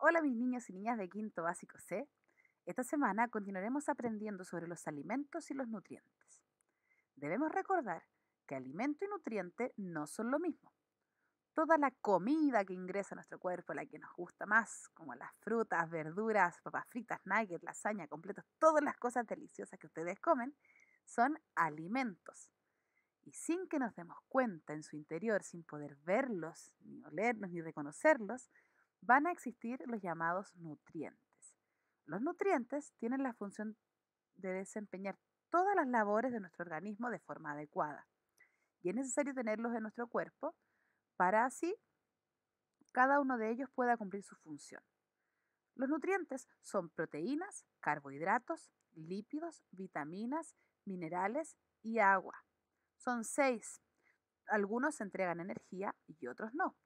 Hola mis niños y niñas de quinto básico C. Esta semana continuaremos aprendiendo sobre los alimentos y los nutrientes. Debemos recordar que alimento y nutriente no son lo mismo. Toda la comida que ingresa a nuestro cuerpo, la que nos gusta más, como las frutas, verduras, papas fritas, nuggets, lasaña, completos, todas las cosas deliciosas que ustedes comen, son alimentos. Y sin que nos demos cuenta en su interior, sin poder verlos, ni olerlos, ni reconocerlos, van a existir los llamados nutrientes. Los nutrientes tienen la función de desempeñar todas las labores de nuestro organismo de forma adecuada. Y es necesario tenerlos en nuestro cuerpo para así cada uno de ellos pueda cumplir su función. Los nutrientes son proteínas, carbohidratos, lípidos, vitaminas, minerales y agua. Son seis. Algunos entregan energía y otros no.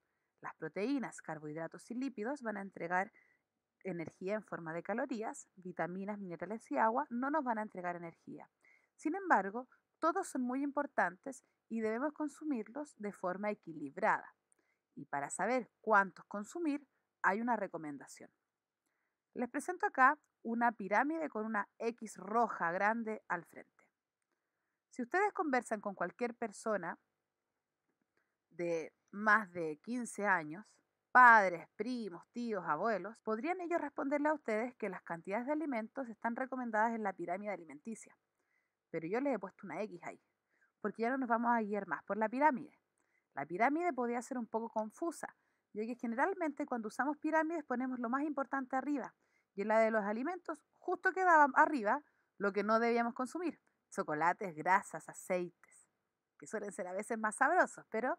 Las proteínas, carbohidratos y lípidos van a entregar energía en forma de calorías, vitaminas, minerales y agua no nos van a entregar energía. Sin embargo, todos son muy importantes y debemos consumirlos de forma equilibrada. Y para saber cuántos consumir, hay una recomendación. Les presento acá una pirámide con una X roja grande al frente. Si ustedes conversan con cualquier persona de más de 15 años, padres, primos, tíos, abuelos, podrían ellos responderle a ustedes que las cantidades de alimentos están recomendadas en la pirámide alimenticia. Pero yo les he puesto una X ahí, porque ya no nos vamos a guiar más por la pirámide. La pirámide podía ser un poco confusa, ya que generalmente cuando usamos pirámides ponemos lo más importante arriba, y en la de los alimentos justo quedaba arriba lo que no debíamos consumir, chocolates, grasas, aceites, que suelen ser a veces más sabrosos, pero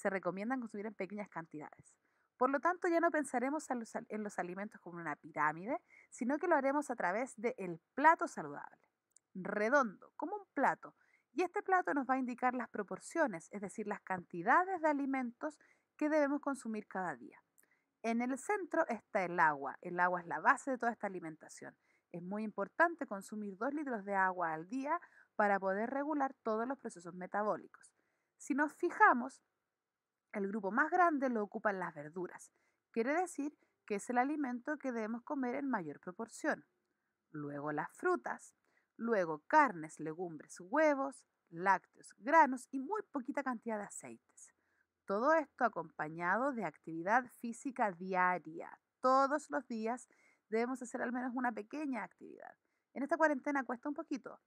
se recomiendan consumir en pequeñas cantidades. Por lo tanto, ya no pensaremos en los alimentos como una pirámide, sino que lo haremos a través del plato saludable. Redondo, como un plato. Y este plato nos va a indicar las proporciones, es decir, las cantidades de alimentos que debemos consumir cada día. En el centro está el agua. El agua es la base de toda esta alimentación. Es muy importante consumir dos litros de agua al día para poder regular todos los procesos metabólicos. Si nos fijamos, el grupo más grande lo ocupan las verduras. Quiere decir que es el alimento que debemos comer en mayor proporción. Luego las frutas. Luego carnes, legumbres, huevos, lácteos, granos y muy poquita cantidad de aceites. Todo esto acompañado de actividad física diaria. Todos los días debemos hacer al menos una pequeña actividad. En esta cuarentena cuesta un poquito.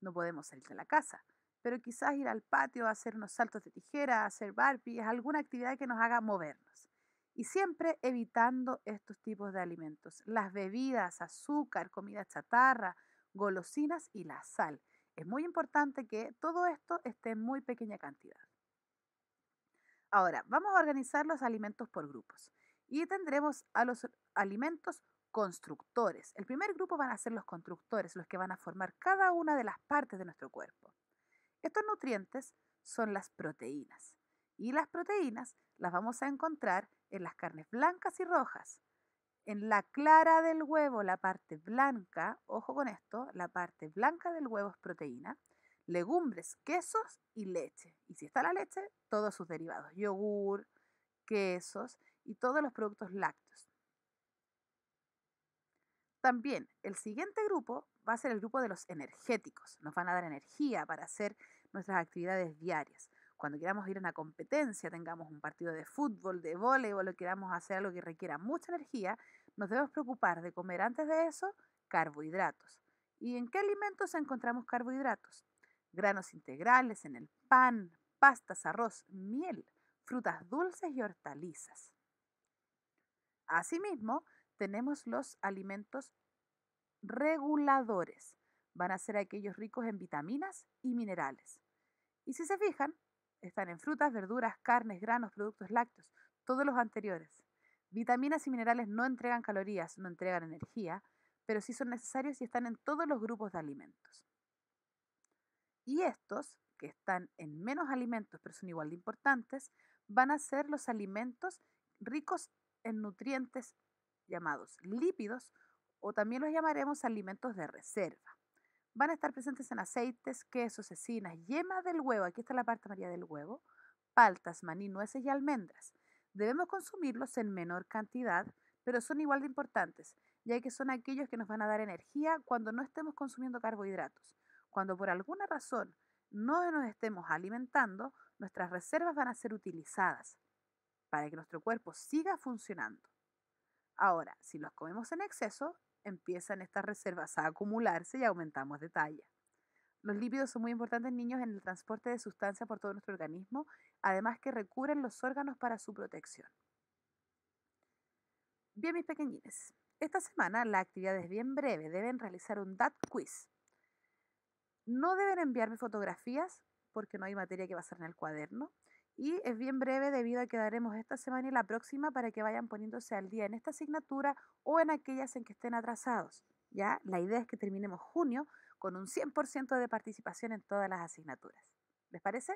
No podemos salir de la casa, pero quizás ir al patio, a hacer unos saltos de tijera, hacer barbies, alguna actividad que nos haga movernos. Y siempre evitando estos tipos de alimentos, las bebidas, azúcar, comida chatarra, golosinas y la sal. Es muy importante que todo esto esté en muy pequeña cantidad. Ahora, vamos a organizar los alimentos por grupos y tendremos a los alimentos constructores. El primer grupo van a ser los constructores, los que van a formar cada una de las partes de nuestro cuerpo. Estos nutrientes son las proteínas. Y las proteínas las vamos a encontrar en las carnes blancas y rojas. En la clara del huevo, la parte blanca, ojo con esto, la parte blanca del huevo es proteína, legumbres, quesos y leche. Y si está la leche, todos sus derivados, yogur, quesos y todos los productos lácteos. También el siguiente grupo va a ser el grupo de los energéticos. Nos van a dar energía para hacer nuestras actividades diarias. Cuando queramos ir a una competencia, tengamos un partido de fútbol, de voleibol, o queramos hacer algo que requiera mucha energía, nos debemos preocupar de comer antes de eso carbohidratos. ¿Y en qué alimentos encontramos carbohidratos? Granos integrales en el pan, pastas, arroz, miel, frutas dulces y hortalizas. Asimismo, tenemos los alimentos reguladores. Van a ser aquellos ricos en vitaminas y minerales. Y si se fijan, están en frutas, verduras, carnes, granos, productos lácteos, todos los anteriores. Vitaminas y minerales no entregan calorías, no entregan energía, pero sí son necesarios y están en todos los grupos de alimentos. Y estos, que están en menos alimentos, pero son igual de importantes, van a ser los alimentos ricos en nutrientes llamados lípidos o también los llamaremos alimentos de reserva. Van a estar presentes en aceites, quesos, cecinas, yema del huevo, aquí está la parte amarilla del huevo, paltas, maní, nueces y almendras. Debemos consumirlos en menor cantidad, pero son igual de importantes, ya que son aquellos que nos van a dar energía cuando no estemos consumiendo carbohidratos. Cuando por alguna razón no nos estemos alimentando, nuestras reservas van a ser utilizadas para que nuestro cuerpo siga funcionando. Ahora, si los comemos en exceso, empiezan estas reservas a acumularse y aumentamos de talla. Los lípidos son muy importantes, niños, en el transporte de sustancias por todo nuestro organismo, además que recubren los órganos para su protección. Bien, mis pequeñines. Esta semana la actividad es bien breve. Deben realizar un DAT quiz. No deben enviarme fotografías porque no hay materia que va a en el cuaderno y es bien breve debido a que daremos esta semana y la próxima para que vayan poniéndose al día en esta asignatura o en aquellas en que estén atrasados. ¿ya? La idea es que terminemos junio con un 100% de participación en todas las asignaturas. ¿Les parece?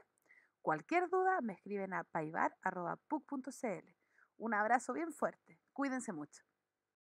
Cualquier duda me escriben a paibar.puc.cl. Un abrazo bien fuerte. Cuídense mucho.